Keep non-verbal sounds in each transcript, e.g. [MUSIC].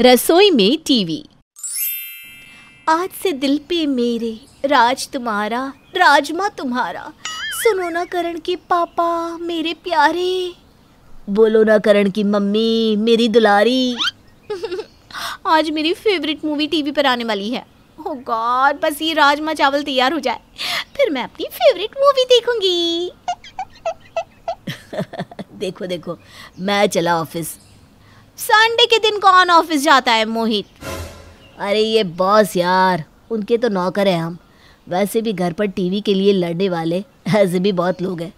रसोई में टीवी आज से दिल पे मेरे राज तुम्हारा राजमा तुम्हारा सुनो ना करण के पापा मेरे प्यारे बोलो ना करण की मम्मी मेरी दुलारी [LAUGHS] आज मेरी फेवरेट मूवी टीवी पर आने वाली है ओह oh गॉड बस ये राजमा चावल तैयार हो जाए फिर मैं अपनी फेवरेट मूवी देखूंगी [LAUGHS] देखो देखो मैं चला ऑफिस संडे के दिन कौन ऑफिस जाता है मोहित अरे ये बॉस यार उनके तो नौकर हैं हम वैसे भी घर पर टीवी के लिए लड़ने वाले ऐसे भी बहुत लोग हैं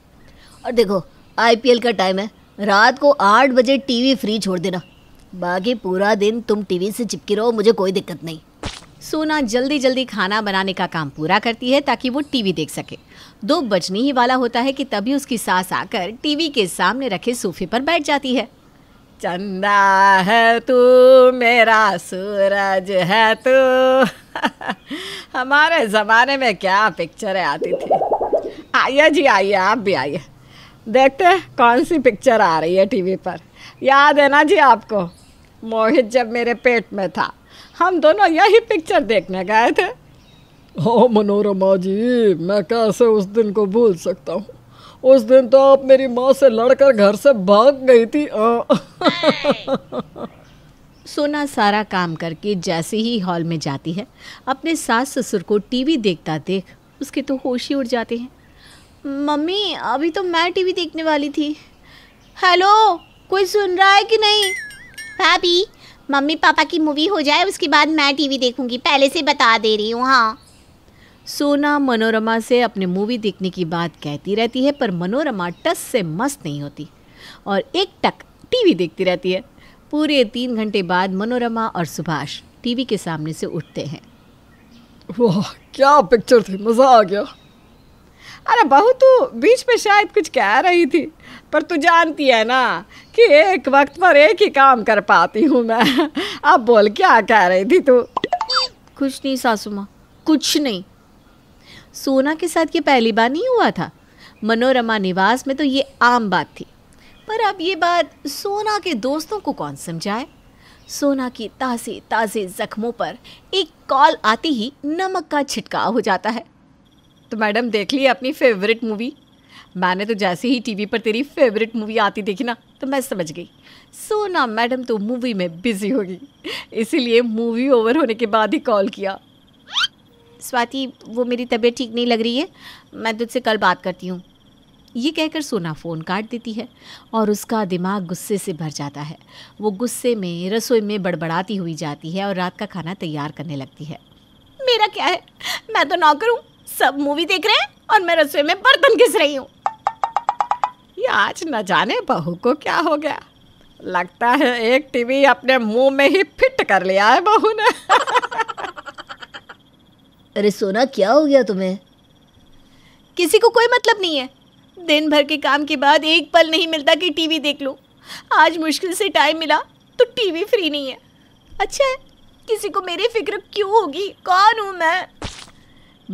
और देखो आईपीएल का टाइम है रात को आठ बजे टीवी फ्री छोड़ देना बाकी पूरा दिन तुम टीवी से चिपकी रहो मुझे कोई दिक्कत नहीं सोना जल्दी जल्दी खाना बनाने का काम पूरा करती है ताकि वो टीवी देख सके दो बजने ही वाला होता है कि तभी उसकी सास आकर टीवी के सामने रखे सोफे पर बैठ जाती है चंदा है तू मेरा सूरज है तू [LAUGHS] हमारे ज़माने में क्या पिक्चरें आती थी आइए जी आइए आप भी आइए देखते हैं कौन सी पिक्चर आ रही है टीवी पर याद है ना जी आपको मोहित जब मेरे पेट में था हम दोनों यही पिक्चर देखने गए थे ओ मनोरमा जी मैं कैसे उस दिन को भूल सकता हूँ उस दिन तो आप मेरी माँ से लड़कर घर से भाग गई थी सोना सारा काम करके जैसे ही हॉल में जाती है अपने सास ससुर को टीवी देखता देख उसके तो होश ही उड़ जाते हैं मम्मी अभी तो मैं टीवी देखने वाली थी हेलो कोई सुन रहा है कि नहीं भाभी मम्मी पापा की मूवी हो जाए उसके बाद मैं टीवी देखूंगी पहले से बता दे रही हूँ हाँ सोना मनोरमा से अपने मूवी देखने की बात कहती रहती है पर मनोरमा टस से मस्त नहीं होती और एक टक टीवी देखती रहती है पूरे तीन घंटे बाद मनोरमा और सुभाष टीवी के सामने से उठते हैं वाह क्या पिक्चर थी मज़ा आ गया अरे बहू तू बीच में शायद कुछ कह रही थी पर तू जानती है ना कि एक वक्त पर एक ही काम कर पाती हूँ मैं [LAUGHS] अब बोल क्या कह रही थी तू कुछ नहीं सासू माँ कुछ नहीं सोना के साथ ये पहली बार नहीं हुआ था मनोरमा निवास में तो ये आम बात थी पर अब ये बात सोना के दोस्तों को कौन समझाए सोना की ताज़े ताज़े जख्मों पर एक कॉल आती ही नमक का छिटकाव हो जाता है तो मैडम देख ली अपनी फेवरेट मूवी मैंने तो जैसे ही टीवी पर तेरी फेवरेट मूवी आती देखी ना तो मैं समझ गई सोना मैडम तो मूवी में बिजी होगी इसीलिए मूवी ओवर होने के बाद ही कॉल किया स्वाति वो मेरी तबीयत ठीक नहीं लग रही है मैं तुझसे कल बात करती हूँ ये कहकर सोना फ़ोन काट देती है और उसका दिमाग गुस्से से भर जाता है वो गुस्से में रसोई में बड़बड़ाती हुई जाती है और रात का खाना तैयार करने लगती है मेरा क्या है मैं तो नौकर हूँ सब मूवी देख रहे हैं और मैं रसोई में बर्तन घिस रही हूँ ये आज न जाने बहू को क्या हो गया लगता है एक टीवी अपने मुंह में ही फिट कर लिया है बहू ने [LAUGHS] अरे सोना क्या हो गया तुम्हें किसी को कोई मतलब नहीं है दिन भर के काम के बाद एक पल नहीं मिलता कि टीवी देख लो आज मुश्किल से टाइम मिला तो टीवी फ्री नहीं है अच्छा है किसी को मेरी फिक्र क्यों होगी कौन हूँ मैं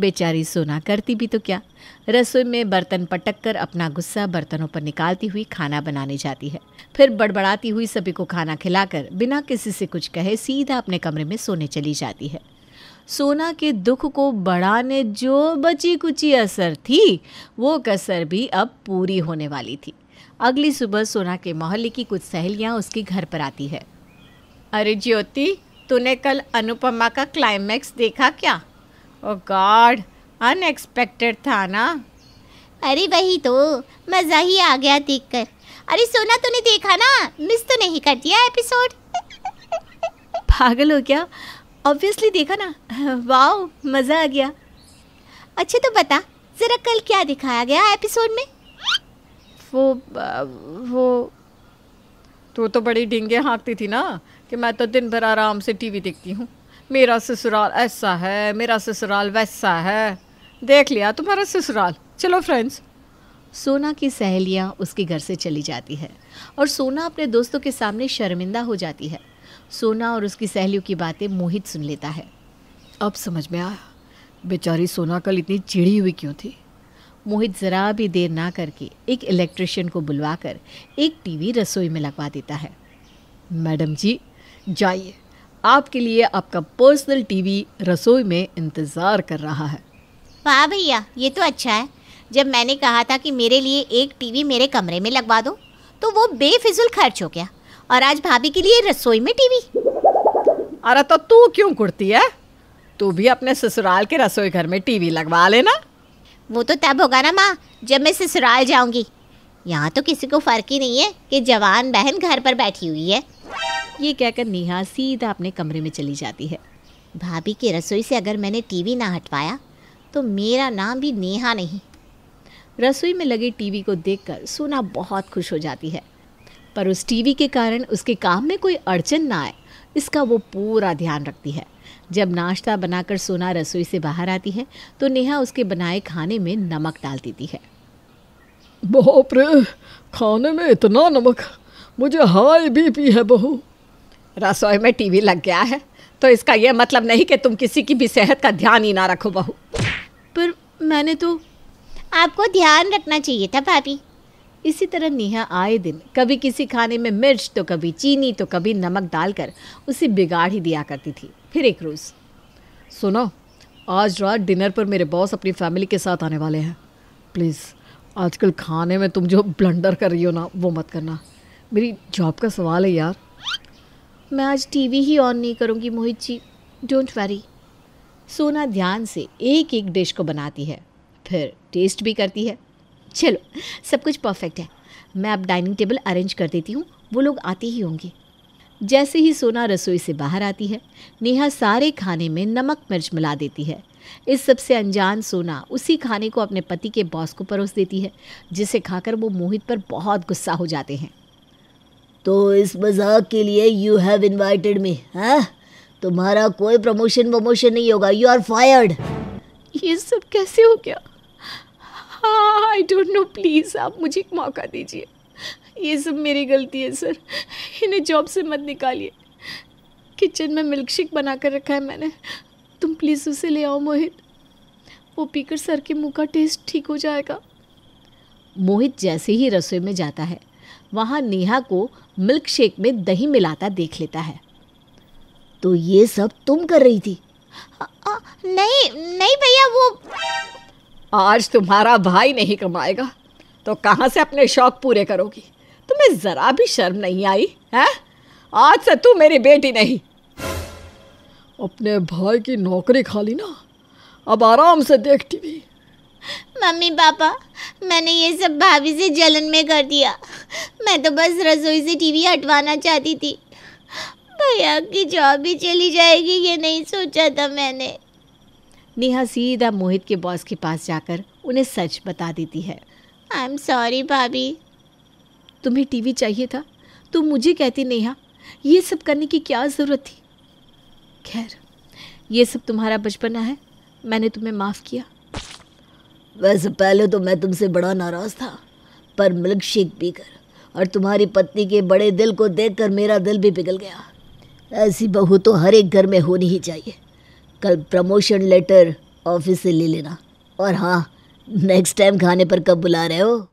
बेचारी सोना करती भी तो क्या रसोई में बर्तन पटक कर अपना गुस्सा बर्तनों पर निकालती हुई खाना बनाने जाती है फिर बड़बड़ाती हुई सभी को खाना खिलाकर बिना किसी से कुछ कहे सीधा अपने कमरे में सोने चली जाती है सोना के दुख को बढ़ाने जो बची कुची असर थी वो कसर भी अब पूरी होने वाली थी अगली सुबह सोना के मोहल्ले की कुछ सहेलियाँ उसके घर पर आती है अरे ज्योति तूने कल अनुपमा का क्लाइमैक्स देखा क्या ओ गॉड अनएक्सपेक्टेड था ना अरे वही तो मज़ा ही आ गया देखकर अरे सोना तूने देखा ना मिस तो नहीं कर दिया एपिसोड पागल हो क्या ऑब्वियसली देखा ना वाह मज़ा आ गया अच्छा तो बता ज़रा कल क्या दिखाया गया एपिसोड में वो वो तो तो बड़ी डिंगे हाँकती थी ना कि मैं तो दिन भर आराम से टीवी देखती हूँ मेरा ससुराल ऐसा है मेरा ससुराल वैसा है देख लिया तुम्हारा ससुराल चलो फ्रेंड्स सोना की सहेलियाँ उसके घर से चली जाती है और सोना अपने दोस्तों के सामने शर्मिंदा हो जाती है सोना और उसकी सहेलियों की बातें मोहित सुन लेता है अब समझ में आया बेचारी सोना कल इतनी चिड़ी हुई क्यों थी मोहित ज़रा भी देर ना करके एक इलेक्ट्रिशियन को बुलवाकर एक टीवी रसोई में लगवा देता है मैडम जी जाइए आपके लिए आपका पर्सनल टीवी रसोई में इंतज़ार कर रहा है वाह भैया ये तो अच्छा है जब मैंने कहा था कि मेरे लिए एक टीवी मेरे कमरे में लगवा दो तो वो बेफिजुल खर्च हो गया और आज भाभी के लिए रसोई में टीवी अरे तो तू क्यों कुड़ती है तू भी अपने ससुराल के रसोई घर में टीवी लगवा लेना वो तो तब होगा ना माँ जब मैं ससुराल जाऊंगी यहाँ तो किसी को फर्क ही नहीं है कि जवान बहन घर पर बैठी हुई है ये कहकर नेहा सीधा अपने कमरे में चली जाती है भाभी की रसोई से अगर मैंने टीवी ना हटवाया तो मेरा नाम भी नेहा नहीं रसोई में लगी टीवी को देखकर सोना बहुत खुश हो जाती है पर उस टीवी के कारण उसके काम में कोई अड़चन ना आए इसका वो पूरा ध्यान रखती है जब नाश्ता बनाकर सोना रसोई से बाहर आती है तो नेहा उसके बनाए खाने में नमक डाल देती है बहुप्रे खाने में इतना नमक मुझे हाई बीपी है बहू रसोई में टीवी लग गया है तो इसका यह मतलब नहीं कि तुम किसी की भी सेहत का ध्यान ही ना रखो बहू पर मैंने तो आपको ध्यान रखना चाहिए था भाभी इसी तरह नेहा आए दिन कभी किसी खाने में मिर्च तो कभी चीनी तो कभी नमक डालकर उसे बिगाड़ ही दिया करती थी फिर एक रोज़ सुनो आज रात डिनर पर मेरे बॉस अपनी फैमिली के साथ आने वाले हैं प्लीज़ आजकल खाने में तुम जो ब्लंडर कर रही हो ना वो मत करना मेरी जॉब का सवाल है यार मैं आज टीवी ही ऑन नहीं करूँगी मोहित जी डोंट वरी सोना ध्यान से एक एक डिश को बनाती है फिर टेस्ट भी करती है चलो सब कुछ परफेक्ट है मैं अब डाइनिंग टेबल अरेंज कर देती हूँ वो लोग आते ही होंगे जैसे ही सोना रसोई से बाहर आती है नेहा सारे खाने में नमक मिर्च मिला देती है इस सबसे अनजान सोना उसी खाने को अपने पति के बॉस को परोस देती है जिसे खाकर वो मोहित पर बहुत गुस्सा हो जाते हैं तो इस मजाक के लिए यू हैव इनवाइटेड मी है तुम्हारा कोई प्रमोशन वमोशन नहीं होगा यू आर फायर्ड ये सब कैसे हो गया हाँ आई डोंट नो प्लीज़ आप मुझे एक मौका दीजिए ये सब मेरी गलती है सर इन्हें जॉब से मत निकालिए किचन में मिल्क शेक बना कर रखा है मैंने तुम प्लीज़ उसे ले आओ मोहित वो पीकर सर के मुंह का टेस्ट ठीक हो जाएगा मोहित जैसे ही रसोई में जाता है वहाँ नेहा को मिल्क शेक में दही मिलाता देख लेता है तो ये सब तुम कर रही थी आ, आ, नहीं नहीं भैया वो आज तुम्हारा भाई नहीं कमाएगा तो कहाँ से अपने शौक पूरे करोगी तुम्हें ज़रा भी शर्म नहीं आई है आज से तू मेरी बेटी नहीं अपने भाई की नौकरी खा ली ना अब आराम से देख टीवी मम्मी पापा मैंने ये सब भाभी से जलन में कर दिया मैं तो बस रसोई से टीवी हटवाना चाहती थी भैया की जॉब भी चली जाएगी ये नहीं सोचा था मैंने नेहा सीधा मोहित के बॉस के पास जाकर उन्हें सच बता देती है आई एम सॉरी भाभी तुम्हें टीवी चाहिए था तुम मुझे कहती नेहा ये सब करने की क्या ज़रूरत थी खैर ये सब तुम्हारा बचपना है मैंने तुम्हें माफ़ किया वैसे पहले तो मैं तुमसे बड़ा नाराज़ था पर मिल्क शेक पीकर और तुम्हारी पत्नी के बड़े दिल को देखकर मेरा दिल भी पिघल गया ऐसी बहू तो हर एक घर में होनी ही चाहिए कल प्रमोशन लेटर ऑफिस से ले लेना और हाँ नेक्स्ट टाइम खाने पर कब बुला रहे हो